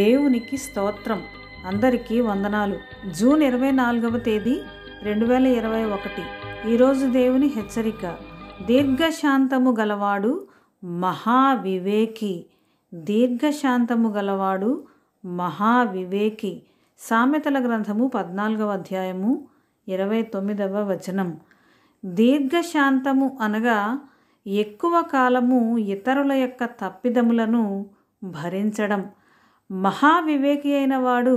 దేవునికి స్తోత్రం అందరికీ వందనాలు జూన్ ఇరవై నాలుగవ తేదీ రెండు వేల ఇరవై ఒకటి ఈరోజు దేవుని హెచ్చరిక దీర్ఘశాంతము గలవాడు మహావివేకి దీర్ఘశాంతము గలవాడు మహావివేకి సామెతల గ్రంథము పద్నాలుగవ అధ్యాయము ఇరవై తొమ్మిదవ వచనం దీర్ఘశాంతము అనగా ఎక్కువ కాలము ఇతరుల యొక్క తప్పిదములను భరించడం మహావివేకి అయిన వాడు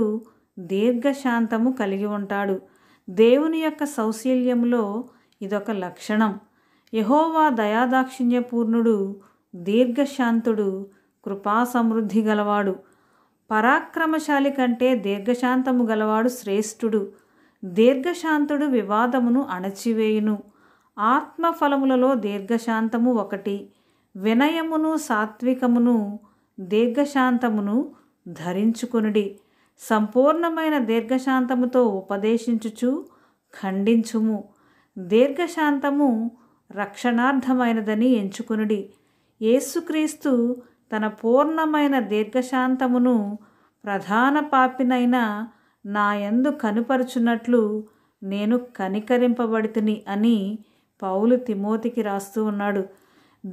దీర్ఘశాంతము కలిగి ఉంటాడు దేవుని యొక్క సౌశీల్యంలో ఇదొక లక్షణం యహోవా దయాదాక్షిణ్యపూర్ణుడు దీర్ఘశాంతుడు కృపా సమృద్ధి గలవాడు పరాక్రమశాలి కంటే దీర్ఘశాంతము గలవాడు శ్రేష్ఠుడు దీర్ఘశాంతుడు వివాదమును అణచివేయును ఆత్మఫలములలో దీర్ఘశాంతము ఒకటి వినయమును సాత్వికమును దీర్ఘశాంతమును ధరించుకునుడి సంపూర్ణమైన దీర్ఘశాంతముతో ఉపదేశించుచు ఖండించుము దీర్ఘశాంతము రక్షణార్థమైనదని ఎంచుకునుడి యేసుక్రీస్తు తన పూర్ణమైన దీర్ఘశాంతమును ప్రధాన పాపినైన నాయందు కనుపరుచున్నట్లు నేను కనికరింపబడితిని అని పౌలు తిమోతికి రాస్తూ ఉన్నాడు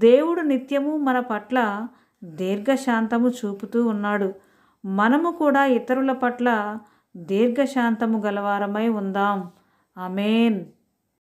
దేవుడు నిత్యము మన పట్ల దీర్ఘశాంతము చూపుతూ ఉన్నాడు మనము కూడా ఇతరుల పట్ల దీర్ఘశాంతము గలవారమై ఉందాం అమేన్